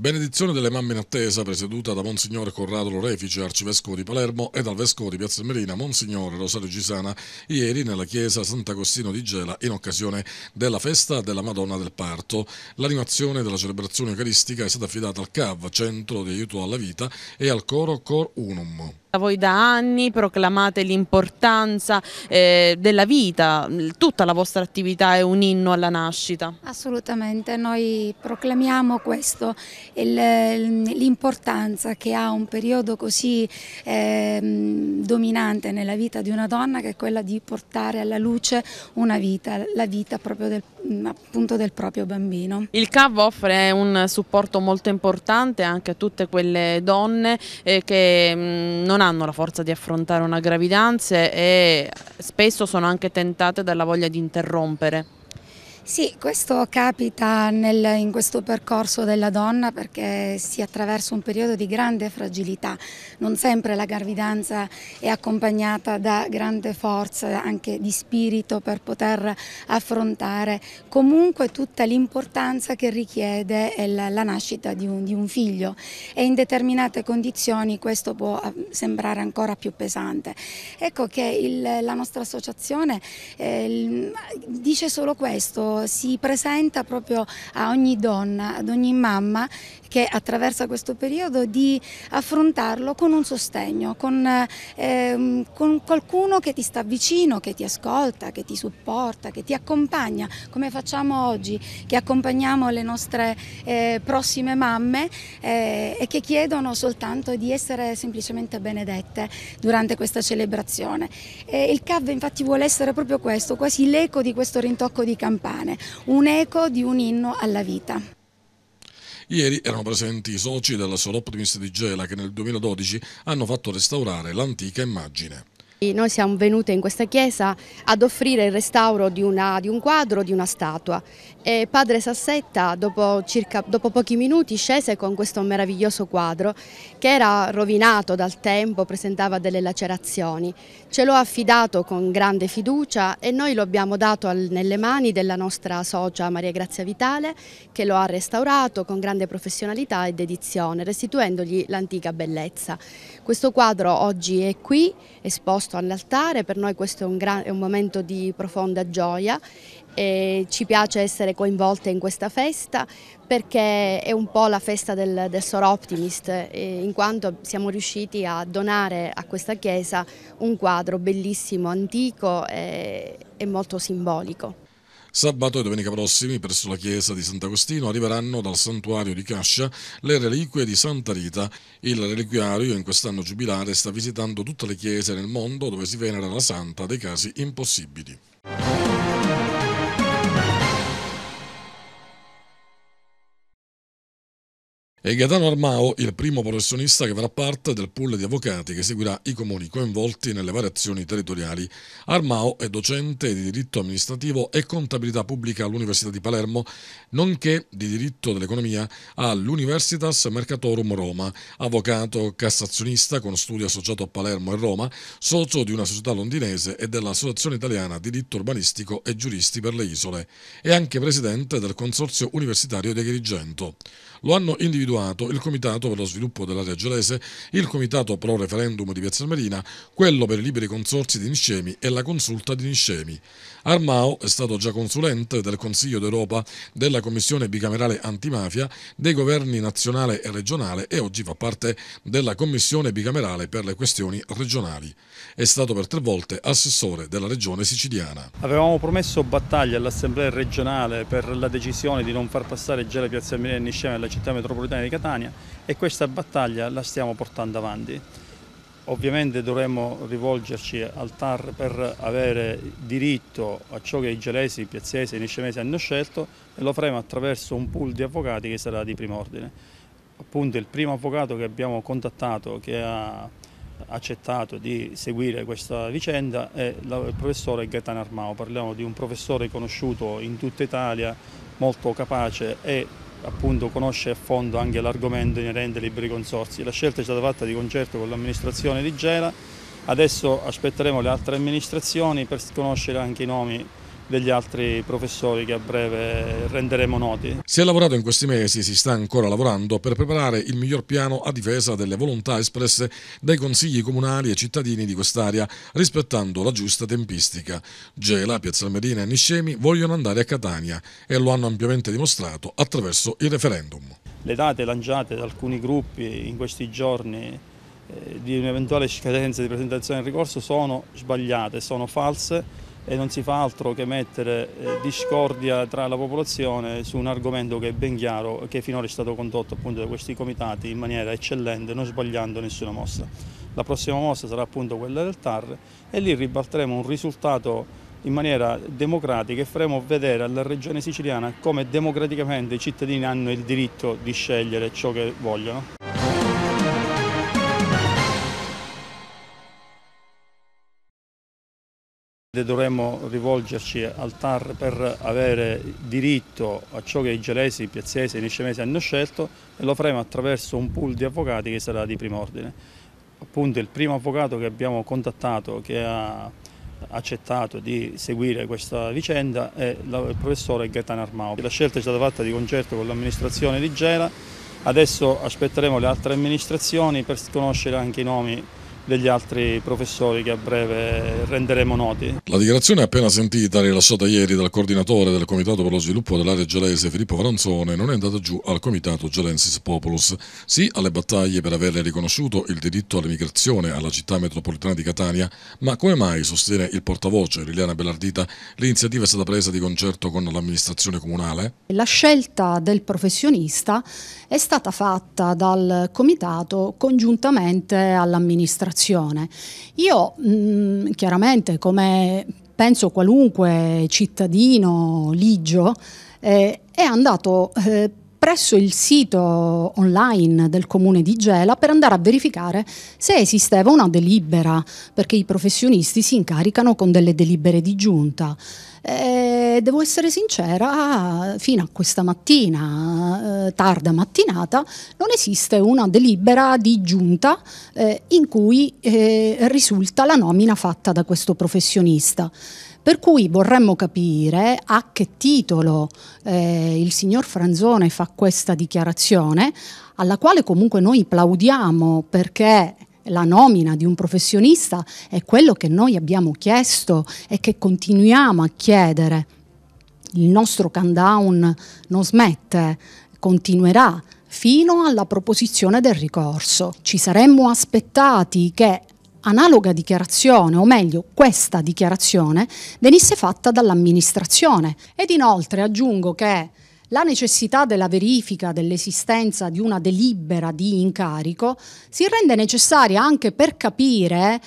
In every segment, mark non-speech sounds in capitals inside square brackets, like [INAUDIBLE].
Benedizione delle mamme in attesa, presieduta da Monsignore Corrado Lorefice, arcivescovo di Palermo, e dal vescovo di Piazza Merina, Monsignore Rosario Gisana, ieri nella chiesa Sant'Agostino di Gela in occasione della festa della Madonna del Parto. L'animazione della celebrazione eucaristica è stata affidata al CAV, Centro di Aiuto alla Vita, e al coro Cor Unum. Voi da anni proclamate l'importanza eh, della vita, tutta la vostra attività è un inno alla nascita. Assolutamente, noi proclamiamo questo, l'importanza che ha un periodo così eh, dominante nella vita di una donna che è quella di portare alla luce una vita, la vita proprio del, mm, appunto del proprio bambino. Il CAV offre un supporto molto importante anche a tutte quelle donne eh, che mh, mm, non non hanno la forza di affrontare una gravidanza e spesso sono anche tentate dalla voglia di interrompere. Sì, questo capita nel, in questo percorso della donna perché si attraversa un periodo di grande fragilità. Non sempre la gravidanza è accompagnata da grande forza anche di spirito per poter affrontare comunque tutta l'importanza che richiede la, la nascita di un, di un figlio e in determinate condizioni questo può eh, sembrare ancora più pesante. Ecco che il, la nostra associazione eh, dice solo questo si presenta proprio a ogni donna, ad ogni mamma che attraversa questo periodo di affrontarlo con un sostegno, con, ehm, con qualcuno che ti sta vicino, che ti ascolta, che ti supporta, che ti accompagna, come facciamo oggi, che accompagniamo le nostre eh, prossime mamme eh, e che chiedono soltanto di essere semplicemente benedette durante questa celebrazione. Eh, il CAV infatti vuole essere proprio questo, quasi l'eco di questo rintocco di campana canzone, un eco di un inno alla vita. Ieri erano presenti i soci della Soloptimis di Gela che nel 2012 hanno fatto restaurare l'antica immagine. Noi siamo venute in questa chiesa ad offrire il restauro di, una, di un quadro, di una statua e padre Sassetta dopo, circa, dopo pochi minuti scese con questo meraviglioso quadro che era rovinato dal tempo, presentava delle lacerazioni. Ce l'ho affidato con grande fiducia e noi lo abbiamo dato al, nelle mani della nostra socia Maria Grazia Vitale che lo ha restaurato con grande professionalità e dedizione restituendogli l'antica bellezza. Questo quadro oggi è qui esposto all'altare, per noi questo è un, gran, è un momento di profonda gioia eh, ci piace essere coinvolte in questa festa perché è un po' la festa del, del Sor Optimist eh, in quanto siamo riusciti a donare a questa chiesa un quadro bellissimo, antico eh, e molto simbolico. Sabato e domenica prossimi presso la chiesa di Sant'Agostino arriveranno dal santuario di Cascia le reliquie di Santa Rita. Il reliquiario in quest'anno giubilare sta visitando tutte le chiese nel mondo dove si venera la santa dei casi impossibili. e Gaetano Armao il primo professionista che farà parte del pool di avvocati che seguirà i comuni coinvolti nelle variazioni territoriali. Armao è docente di diritto amministrativo e contabilità pubblica all'Università di Palermo, nonché di diritto dell'economia all'Universitas Mercatorum Roma, avvocato cassazionista con studi associato a Palermo e Roma, socio di una società londinese e dell'Associazione Italiana Diritto Urbanistico e Giuristi per le Isole e anche presidente del Consorzio Universitario di Agrigento lo hanno individuato il Comitato per lo sviluppo dell'area Giolese, il Comitato pro referendum di Piazza Marina, quello per i liberi consorsi di Niscemi e la consulta di Niscemi. Armao è stato già consulente del Consiglio d'Europa, della Commissione bicamerale antimafia, dei governi nazionale e regionale e oggi fa parte della Commissione bicamerale per le questioni regionali. È stato per tre volte assessore della regione siciliana. Avevamo promesso battaglia all'Assemblea regionale per la decisione di non far passare già le piazze Milenio e Niscema nella città metropolitana di Catania e questa battaglia la stiamo portando avanti. Ovviamente dovremmo rivolgerci al TAR per avere diritto a ciò che i gelesi, i piazzesi e i niscemesi hanno scelto e lo faremo attraverso un pool di avvocati che sarà di primo ordine. Appunto il primo avvocato che abbiamo contattato, che ha accettato di seguire questa vicenda è il professore Gaetano Armao, parliamo di un professore conosciuto in tutta Italia, molto capace e appunto conosce a fondo anche l'argomento inerente ai liberi consorsi. La scelta è stata fatta di concerto con l'amministrazione di Gera, adesso aspetteremo le altre amministrazioni per conoscere anche i nomi degli altri professori che a breve renderemo noti. Si è lavorato in questi mesi, si sta ancora lavorando per preparare il miglior piano a difesa delle volontà espresse dai consigli comunali e cittadini di quest'area, rispettando la giusta tempistica. Gela, Piazza Almerina e Niscemi vogliono andare a Catania e lo hanno ampiamente dimostrato attraverso il referendum. Le date lanciate da alcuni gruppi in questi giorni eh, di un'eventuale scadenza di presentazione del ricorso sono sbagliate, sono false e non si fa altro che mettere eh, discordia tra la popolazione su un argomento che è ben chiaro, che finora è stato condotto appunto da questi comitati in maniera eccellente, non sbagliando nessuna mossa. La prossima mossa sarà appunto quella del TAR e lì ribalteremo un risultato in maniera democratica e faremo vedere alla regione siciliana come democraticamente i cittadini hanno il diritto di scegliere ciò che vogliono. dovremmo rivolgerci al TAR per avere diritto a ciò che i gelesi, i piazzesi e i niscemesi hanno scelto e lo faremo attraverso un pool di avvocati che sarà di primo ordine. Appunto il primo avvocato che abbiamo contattato, che ha accettato di seguire questa vicenda è il professore Gaetano Armao. La scelta è stata fatta di concerto con l'amministrazione di Gela, adesso aspetteremo le altre amministrazioni per conoscere anche i nomi degli altri professori che a breve renderemo noti. La dichiarazione appena sentita, rilasciata ieri dal coordinatore del Comitato per lo Sviluppo dell'area gelese Filippo Franzone, non è andata giù al Comitato Gelensis Populus. Sì alle battaglie per aver riconosciuto il diritto all'emigrazione alla città metropolitana di Catania, ma come mai, sostiene il portavoce Liliana Bellardita, l'iniziativa è stata presa di concerto con l'amministrazione comunale? La scelta del professionista è stata fatta dal Comitato congiuntamente all'amministrazione situazione. Io mh, mm, chiaramente come penso qualunque cittadino ligio eh, è andato eh, presso il sito online del comune di Gela per andare a verificare se esisteva una delibera, perché i professionisti si incaricano con delle delibere di giunta. Eh, devo essere sincera, fino a questa mattina, eh, tarda mattinata, non esiste una delibera di giunta eh, in cui eh, risulta la nomina fatta da questo professionista. Per cui vorremmo capire a che titolo eh, il signor Franzone fa questa dichiarazione, alla quale comunque noi plaudiamo perché la nomina di un professionista è quello che noi abbiamo chiesto e che continuiamo a chiedere. Il nostro countdown non smette, continuerà fino alla proposizione del ricorso. Ci saremmo aspettati che analoga dichiarazione, o meglio questa dichiarazione, venisse fatta dall'amministrazione. Ed inoltre aggiungo che la necessità della verifica dell'esistenza di una delibera di incarico si rende necessaria anche per capire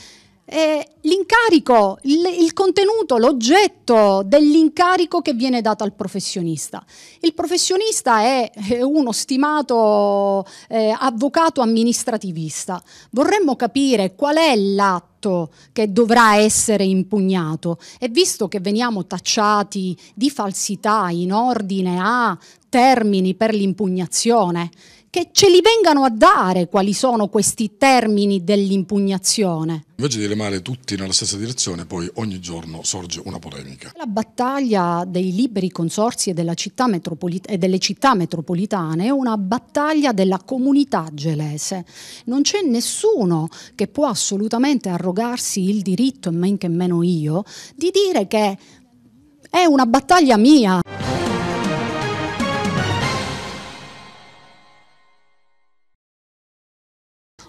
eh, l'incarico, il, il, contenuto, l'oggetto dell'incarico che viene dato al professionista. Il professionista è, uno stimato eh, avvocato amministrativista. Vorremmo capire qual è l'atto che dovrà essere impugnato e visto che veniamo tacciati di falsità in ordine a termini per l'impugnazione che ce li vengano a dare quali sono questi termini dell'impugnazione. Invece di remare tutti nella stessa direzione, poi ogni giorno sorge una polemica. La battaglia dei liberi consorsi e, e delle città metropolitane è una battaglia della comunità gelese. Non c'è nessuno che può assolutamente arrogarsi il diritto, e men che meno io, di dire che è una battaglia mia.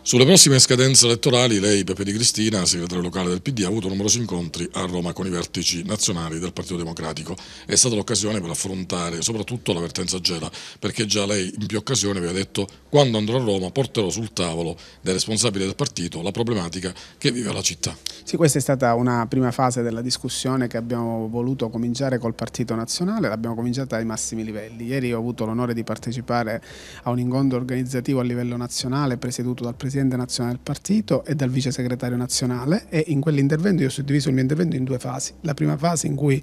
Sulle prossime scadenze elettorali lei, Pepe Di Cristina, segretario locale del PD, ha avuto numerosi incontri a Roma con i vertici nazionali del Partito Democratico. È stata l'occasione per affrontare soprattutto l'avvertenza Gela, perché già lei in più occasioni aveva detto quando andrò a Roma porterò sul tavolo dei responsabili del partito la problematica che vive la città. Sì, questa è stata una prima fase della discussione che abbiamo voluto cominciare col Partito Nazionale, l'abbiamo cominciata ai massimi livelli. Ieri ho avuto l'onore di partecipare a un incontro organizzativo a livello nazionale presieduto dal Presidente presidente nazionale del partito e dal vice segretario nazionale e in quell'intervento io ho suddiviso il mio intervento in due fasi. La prima fase in cui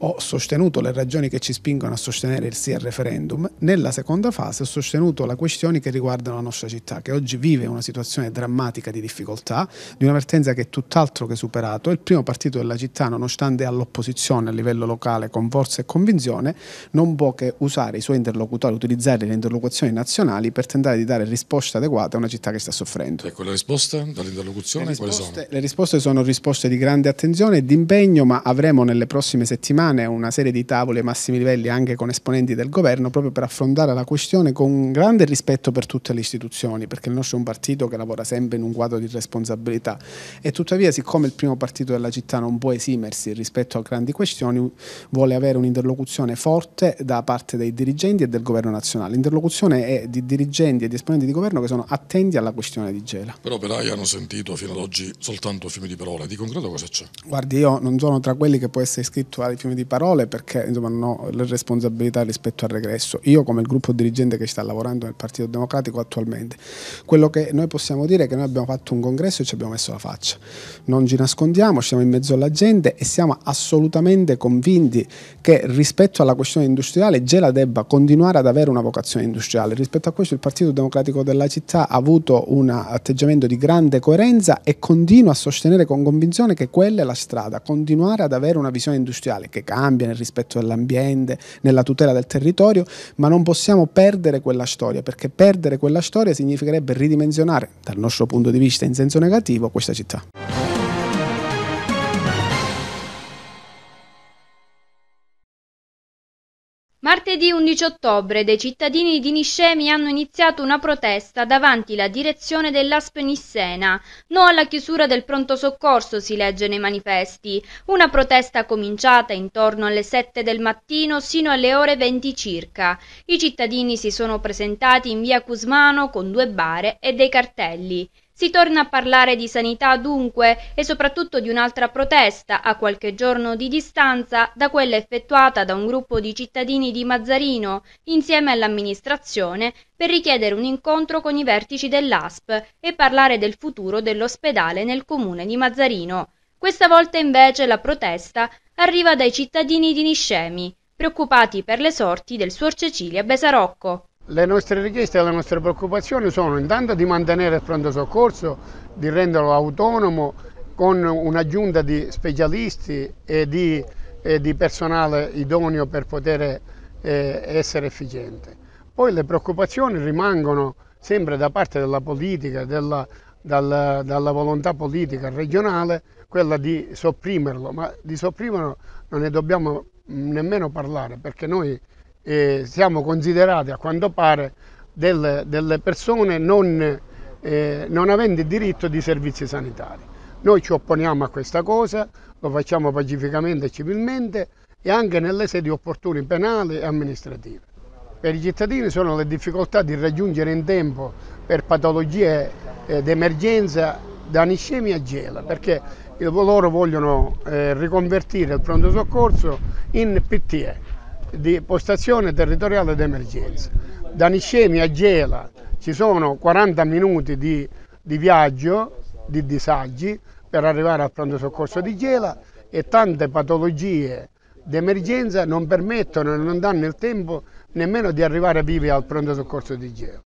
ho sostenuto le ragioni che ci spingono a sostenere il sì al referendum, nella seconda fase ho sostenuto le questioni che riguardano la nostra città, che oggi vive una situazione drammatica di difficoltà, di una vertenza che è tutt'altro che superato. Il primo partito della città, nonostante all'opposizione a livello locale con forza e convinzione, non può che usare i suoi interlocutori, utilizzare le interlocuzioni nazionali per tentare di dare risposte adeguate a una città che sta soffrendo. Ecco, le risposte dall'interlocuzione le risposte, le risposte sono risposte di grande attenzione e di impegno, ma avremo nelle prossime settimane settimane una serie di tavole ai massimi livelli anche con esponenti del governo proprio per affrontare la questione con grande rispetto per tutte le istituzioni, perché il nostro è un partito che lavora sempre in un quadro di responsabilità e tuttavia siccome il primo partito della città non può esimersi rispetto a grandi questioni, vuole avere un'interlocuzione forte da parte dei dirigenti e del governo nazionale. L'interlocuzione è di dirigenti e di esponenti di governo che sono attenti alla questione di Gela. Però per hanno sentito fino ad oggi soltanto fiumi di parole, di concreto cosa c'è? Guardi, io non sono tra quelli che può essere iscritto ai fiumi di di parole perché insomma, non ho le responsabilità rispetto al regresso. Io come il gruppo dirigente che sta lavorando nel Partito Democratico attualmente, quello che noi possiamo dire è che noi abbiamo fatto un congresso e ci abbiamo messo la faccia. Non ci nascondiamo, siamo in mezzo alla gente e siamo assolutamente convinti che rispetto alla questione industriale Gela debba continuare ad avere una vocazione industriale. Rispetto a questo il Partito Democratico della città ha avuto un atteggiamento di grande coerenza e continua a sostenere con convinzione che quella è la strada, continuare ad avere una visione industriale che cambia, nel rispetto dell'ambiente, nella tutela del territorio, ma non possiamo perdere quella storia, perché perdere quella storia significherebbe ridimensionare, dal nostro punto di vista in senso negativo, questa città. Martedì 11 ottobre dei cittadini di Niscemi hanno iniziato una protesta davanti la direzione dell'ASP Nissena. No alla chiusura del pronto soccorso, si legge nei manifesti. Una protesta cominciata intorno alle 7 del mattino sino alle ore 20 circa. I cittadini si sono presentati in via Cusmano con due bare e dei cartelli. Si torna a parlare di sanità dunque e soprattutto di un'altra protesta a qualche giorno di distanza da quella effettuata da un gruppo di cittadini di Mazzarino insieme all'amministrazione per richiedere un incontro con i vertici dell'ASP e parlare del futuro dell'ospedale nel comune di Mazzarino. Questa volta invece la protesta arriva dai cittadini di Niscemi, preoccupati per le sorti del Suor Cecilia Besarocco. Le nostre richieste e le nostre preoccupazioni sono intanto di mantenere il pronto soccorso, di renderlo autonomo con un'aggiunta di specialisti e di, e di, personale idoneo per poter eh, essere efficiente. Poi le preoccupazioni rimangono sempre da parte della politica, della, dalla, dalla volontà politica regionale, quella di sopprimerlo, ma di sopprimerlo non ne dobbiamo mm, nemmeno parlare perché noi eh, siamo considerati a quanto pare del, delle persone non, eh, non aventi diritto di servizi sanitari. Noi ci opponiamo a questa cosa, lo facciamo pacificamente e civilmente e anche nelle sedi opportune penali e amministrative. Per i cittadini sono le difficoltà di raggiungere in tempo per patologie eh, d'emergenza da Niscemi a gela, perché loro vogliono eh, riconvertire il pronto soccorso in PTE, di postazione territoriale d'emergenza. Da Niscemi a Gela ci sono 40 minuti di, di viaggio, di disagi, per arrivare al pronto soccorso di Gela e tante patologie d'emergenza non permettono e non danno il tempo nemmeno di arrivare vivi al pronto soccorso di Gela.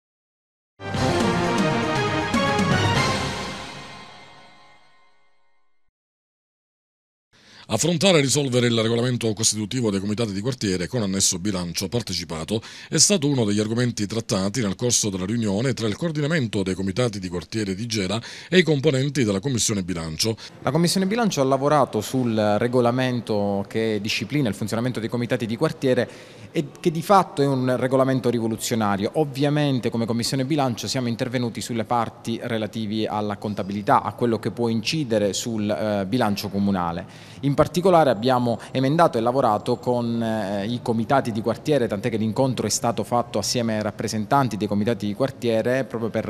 Affrontare e risolvere il regolamento costitutivo dei comitati di quartiere con annesso bilancio partecipato è stato uno degli argomenti trattati nel corso della riunione tra il coordinamento dei comitati di quartiere di Gela e i componenti della Commissione Bilancio. La Commissione Bilancio ha lavorato sul regolamento che disciplina il funzionamento dei comitati di quartiere e che di fatto è un regolamento rivoluzionario. Ovviamente come Commissione Bilancio siamo intervenuti sulle parti relative alla contabilità, a quello che può incidere sul eh, bilancio comunale. In particolare abbiamo emendato e lavorato con eh, i comitati di quartiere, tant'è che l'incontro è stato fatto assieme ai rappresentanti dei comitati di quartiere proprio per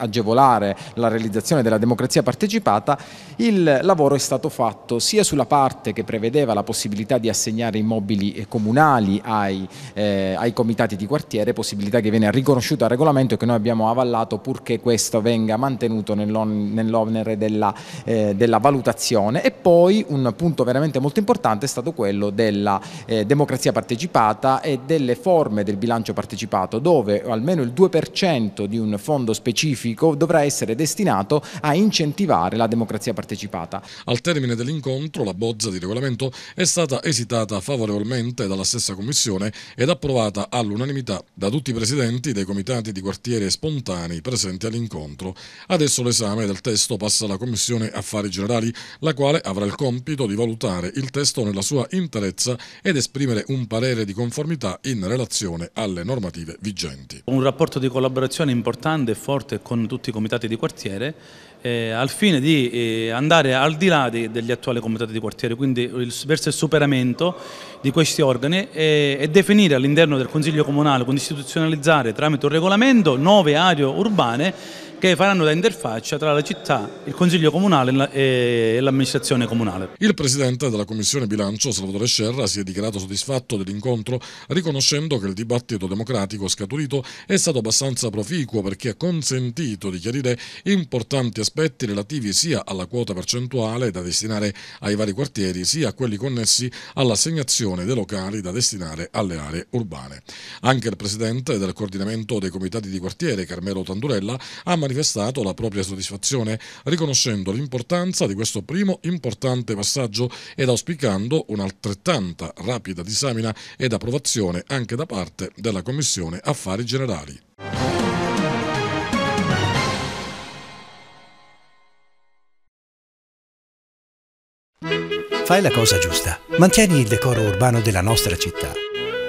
agevolare la realizzazione della democrazia partecipata, il lavoro è stato fatto sia sulla parte che prevedeva la possibilità di assegnare immobili eh, comunali ai, eh, ai comitati di quartiere, possibilità che viene riconosciuta al regolamento e che noi abbiamo avallato purché questo venga mantenuto nell'onere della, eh, della, valutazione e poi un punto veramente molto importante è stato quello della eh, democrazia partecipata e delle forme del bilancio partecipato dove almeno il 2% di un fondo specifico specifico dovrà essere destinato a incentivare la democrazia partecipata. Al termine dell'incontro la bozza di regolamento è stata esitata favorevolmente dalla stessa Commissione ed approvata all'unanimità da tutti i presidenti dei comitati di quartiere spontanei presenti all'incontro. Adesso l'esame del testo passa alla Commissione Affari Generali, la quale avrà il compito di valutare il testo nella sua interezza ed esprimere un parere di conformità in relazione alle normative vigenti. Un rapporto di collaborazione importante e forte con con tutti i comitati di quartiere eh, al fine di eh, andare al di là di, degli attuali comitati di quartiere, quindi il, verso il superamento di questi organi e, e definire all'interno del Consiglio Comunale, quindi istituzionalizzare tramite un regolamento nuove aree urbane che faranno da interfaccia tra la città, il Consiglio Comunale e l'amministrazione comunale. Il Presidente della Commissione Bilancio, Salvatore Scerra, si è dichiarato soddisfatto dell'incontro riconoscendo che il dibattito democratico scaturito è stato abbastanza proficuo perché ha consentito di chiarire importanti aspetti relativi sia alla quota percentuale da destinare ai vari quartieri sia a quelli connessi all'assegnazione dei locali da destinare alle aree urbane. Anche il Presidente del coordinamento dei comitati di quartiere, Carmelo Tandurella, ha manifestato manifestato la propria soddisfazione, riconoscendo l'importanza di questo primo importante passaggio ed auspicando un'altrettanta rapida disamina ed approvazione anche da parte della Commissione Affari Generali. Fai la cosa giusta, mantieni il decoro urbano della nostra città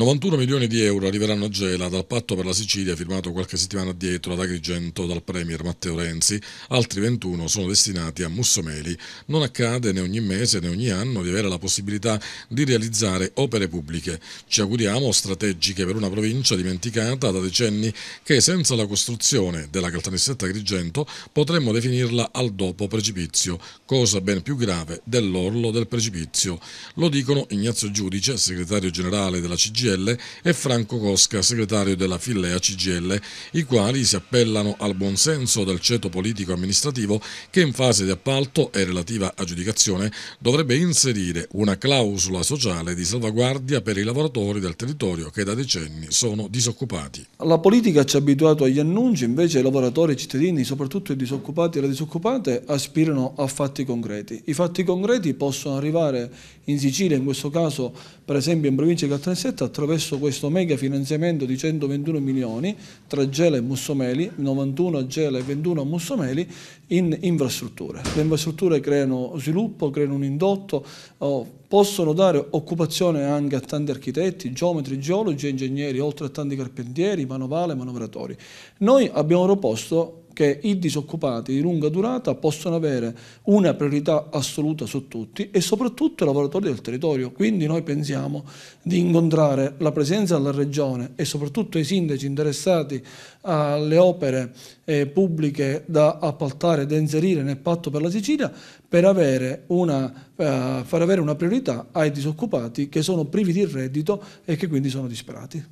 91 milioni di euro arriveranno a Gela dal patto per la Sicilia firmato qualche settimana addietro ad Agrigento dal Premier Matteo Renzi, altri 21 sono destinati a Mussomeli. Non accade né ogni mese né ogni anno di avere la possibilità di realizzare opere pubbliche, ci auguriamo strategiche per una provincia dimenticata da decenni che senza la costruzione della Caltanissetta Agrigento potremmo definirla al dopo precipizio, cosa ben più grave dell'orlo del precipizio. Lo dicono Ignazio Giudice, segretario generale della CGA CGL e Franco Cosca, segretario della Fillea CGL, i quali si appellano al buonsenso del ceto politico amministrativo che in fase di appalto e relativa aggiudicazione dovrebbe inserire una clausola sociale di salvaguardia per i lavoratori del territorio che da decenni sono disoccupati. La politica ci ha abituato agli annunci, invece i lavoratori, i cittadini, soprattutto i disoccupati e le disoccupate aspirano a fatti concreti. I fatti concreti possono arrivare in Sicilia, in questo caso per esempio in provincia di Caltanissetta, attraverso questo mega finanziamento di 121 milioni tra Gela e Mussomeli, 91 a Gela e 21 a Mussomeli, in infrastrutture. Le infrastrutture creano sviluppo, creano un indotto, oh, possono dare occupazione anche a tanti architetti, geometri, geologi e ingegneri, oltre a tanti carpentieri, manovale, manovratori. Noi abbiamo proposto che i disoccupati di lunga durata possono avere una priorità assoluta su tutti e soprattutto i lavoratori del territorio. Quindi noi pensiamo di incontrare la presenza della Regione e soprattutto i sindaci interessati alle opere eh, pubbliche da appaltare e da inserire nel patto per la Sicilia per avere una, eh, far avere una priorità ai disoccupati che sono privi di reddito e che quindi sono disperati.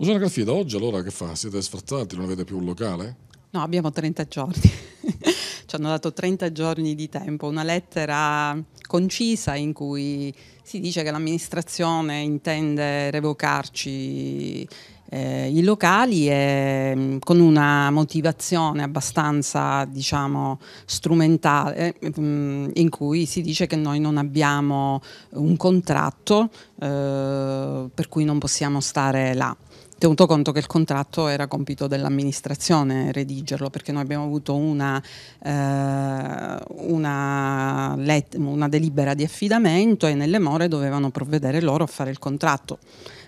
L'oceanografia da oggi allora che fa? Siete sforzati, non avete più un locale? No, abbiamo 30 giorni. [LAUGHS] Ci hanno dato 30 giorni di tempo, una lettera concisa in cui si dice che l'amministrazione intende revocarci eh, i locali e, mm, con una motivazione abbastanza diciamo, strumentale eh, in cui si dice che noi non abbiamo un contratto eh, per cui non possiamo stare là tenuto conto che il contratto era compito dell'amministrazione redigerlo, perché noi abbiamo avuto una, eh, una, let- una delibera di affidamento e nelle more dovevano provvedere loro a fare il contratto.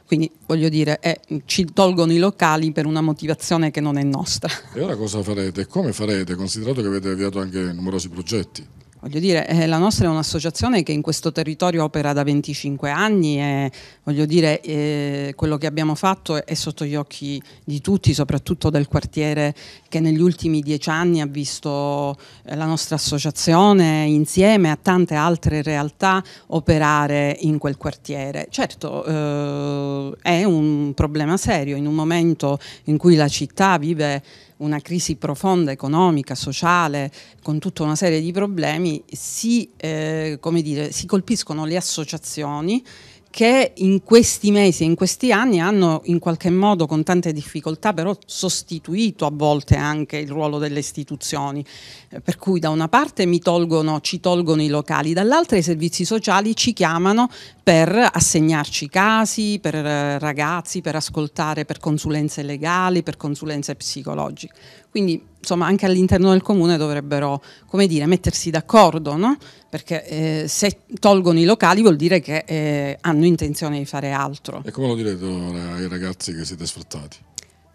Quindi voglio dire, eh, ci tolgono i locali per una motivazione che non è nostra. E ora cosa farete? Come farete? Considerato che avete avviato anche numerosi progetti voglio dire, eh, la nostra è un'associazione che in questo territorio opera da 25 anni e voglio dire, eh, quello che abbiamo fatto è, sotto gli occhi di tutti, soprattutto del quartiere che negli ultimi dieci anni ha visto eh, la nostra associazione insieme a tante altre realtà operare in quel quartiere. Certo, eh, è un problema serio in un momento in cui la città vive una crisi profonda economica, sociale, con tutta una serie di problemi, si, eh, dire, si colpiscono le associazioni che in questi mesi e in questi anni hanno in qualche modo con tante difficoltà però sostituito a volte anche il ruolo delle istituzioni, eh, per cui da una parte tolgono, ci tolgono i locali, dall'altra i servizi sociali ci chiamano per assegnarci casi, per eh, ragazzi, per ascoltare, per consulenze legali, per consulenze psicologiche. Quindi insomma anche all'interno del comune dovrebbero come dire, mettersi d'accordo, no? perché eh, se tolgono i locali vuol dire che eh, hanno intenzione di fare altro. E come lo direte ora ai ragazzi che siete sfruttati?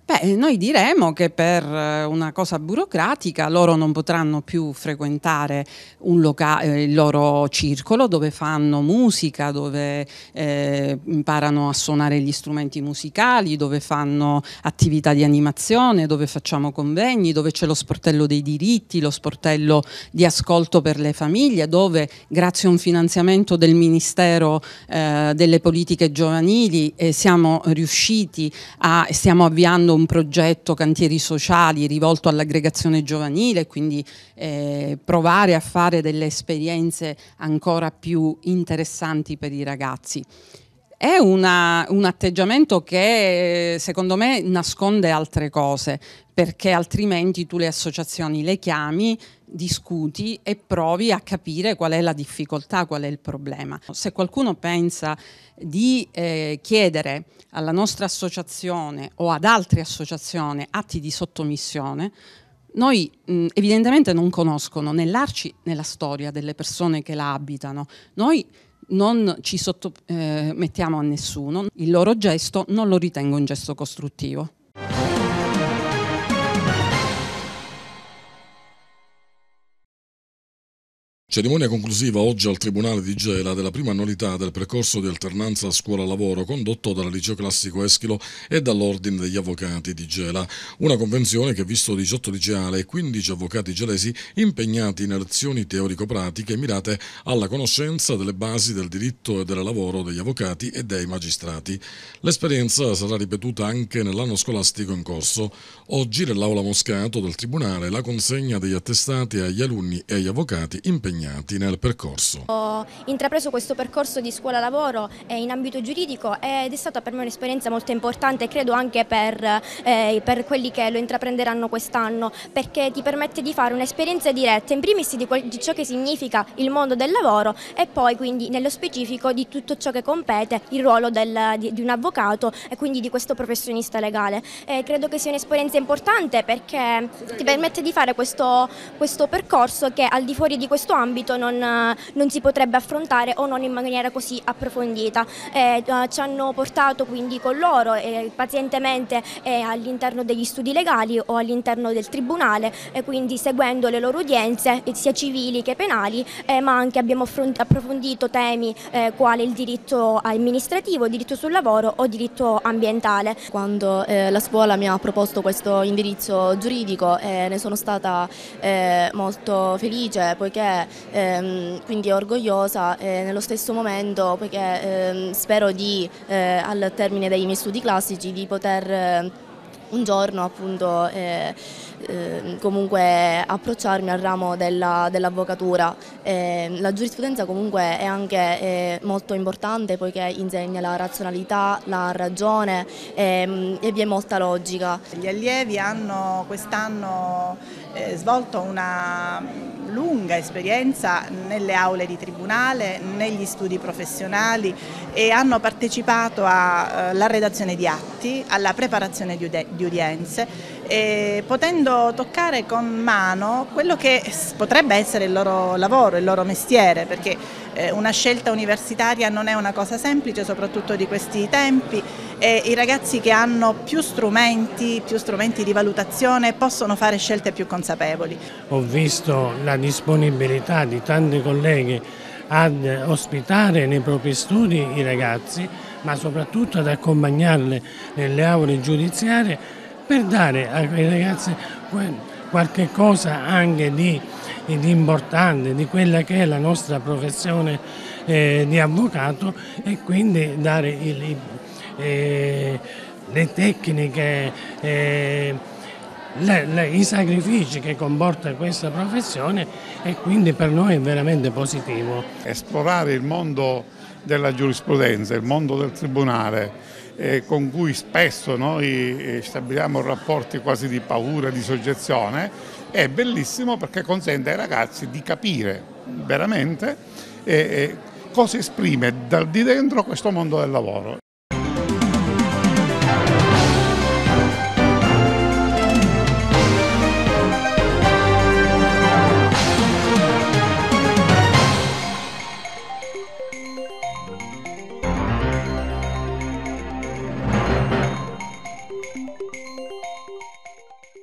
Beh, eh, noi diremo che per eh, una cosa burocratica loro non potranno più frequentare eh, il loro circolo dove fanno musica, dove eh, imparano a suonare gli strumenti musicali, dove fanno attività di animazione, dove facciamo convegni, dove c'è lo sportello dei diritti, lo sportello di ascolto per le famiglie, dove grazie a un finanziamento del Ministero eh, delle Politiche Giovanili eh, siamo riusciti a, stiamo avviando un progetto Cantieri Sociali rivolto all'aggregazione giovanile, quindi eh, provare a fare delle esperienze ancora più interessanti per i ragazzi. È una, un atteggiamento che secondo me nasconde altre cose, perché altrimenti tu le associazioni le chiami, discuti e provi a capire qual è la difficoltà, qual è il problema. Se qualcuno pensa di eh, chiedere alla nostra associazione o ad altre associazioni atti di sottomissione, noi mh, evidentemente non conoscono né l'arci né la storia delle persone che la abitano. Noi non ci sottomettiamo eh, a nessuno, il loro gesto non lo ritengo un gesto costruttivo. Cerimonia conclusiva oggi al Tribunale di Gela della prima annualità del percorso di alternanza scuola-lavoro condotto dal Liceo Classico Eschilo e dall'Ordine degli Avvocati di Gela. Una convenzione che ha visto 18 liceali e 15 avvocati gelesi impegnati in lezioni teorico-pratiche mirate alla conoscenza delle basi del diritto e del lavoro degli avvocati e dei magistrati. L'esperienza sarà ripetuta anche nell'anno scolastico in corso. Oggi nell'Aula Moscato del Tribunale la consegna degli attestati agli alunni e agli avvocati impegnati accompagnati nel percorso. Ho intrapreso questo percorso di scuola-lavoro eh, in ambito giuridico ed è stata per me un'esperienza molto importante, credo anche per, eh, per quelli che lo intraprenderanno quest'anno, perché ti permette di fare un'esperienza diretta, in primis di, di ciò che significa il mondo del lavoro e poi quindi nello specifico di tutto ciò che compete il ruolo del, di, di, un avvocato e quindi di questo professionista legale. Eh, credo che sia un'esperienza importante perché ti permette di fare questo, questo percorso che al di fuori di questo ambito ambito non, eh, non, si potrebbe affrontare o non in maniera così approfondita. Eh, eh, ci hanno portato quindi con loro eh, pazientemente eh, all'interno degli studi legali o all'interno del tribunale e eh, quindi seguendo le loro udienze sia civili che penali ma anche abbiamo approfondito temi quale il diritto amministrativo, diritto sul lavoro o diritto ambientale. Quando la scuola mi ha proposto questo indirizzo giuridico ne sono stata molto felice poiché ehm, quindi orgogliosa e nello stesso momento perché ehm, spero di, eh, al termine dei miei studi classici di poter eh, un giorno appunto eh, eh, comunque approcciarmi al ramo dell'avvocatura. Dell eh, la giurisprudenza comunque è anche eh, molto importante poiché insegna la razionalità, la ragione ehm, e vi è molta logica. Gli allievi hanno quest'anno eh, svolto una lunga esperienza nelle aule di tribunale, negli studi professionali e hanno partecipato alla eh, redazione di atti, alla preparazione di udienze eh, potendo toccare con mano quello che potrebbe essere il loro lavoro, il loro mestiere, perché eh, una scelta universitaria non è una cosa semplice, soprattutto di questi tempi, e i ragazzi che hanno più strumenti, più strumenti di valutazione possono fare scelte più consapevoli. Ho visto la disponibilità di tanti colleghi ad ospitare nei propri studi i ragazzi, ma soprattutto ad accompagnarli nelle aule giudiziarie per dare a quei ragazzi qualche cosa anche di, di importante, di quella che è la nostra professione eh, di avvocato e quindi dare il, eh, le tecniche, eh, le, le, i sacrifici che comporta questa professione e quindi per noi è veramente positivo. Esplorare il mondo della giurisprudenza, il mondo del tribunale, eh, con cui spesso noi eh, stabiliamo rapporti quasi di paura, di soggezione, è bellissimo perché consente ai ragazzi di capire veramente eh, eh cosa esprime dal di dentro questo mondo del lavoro.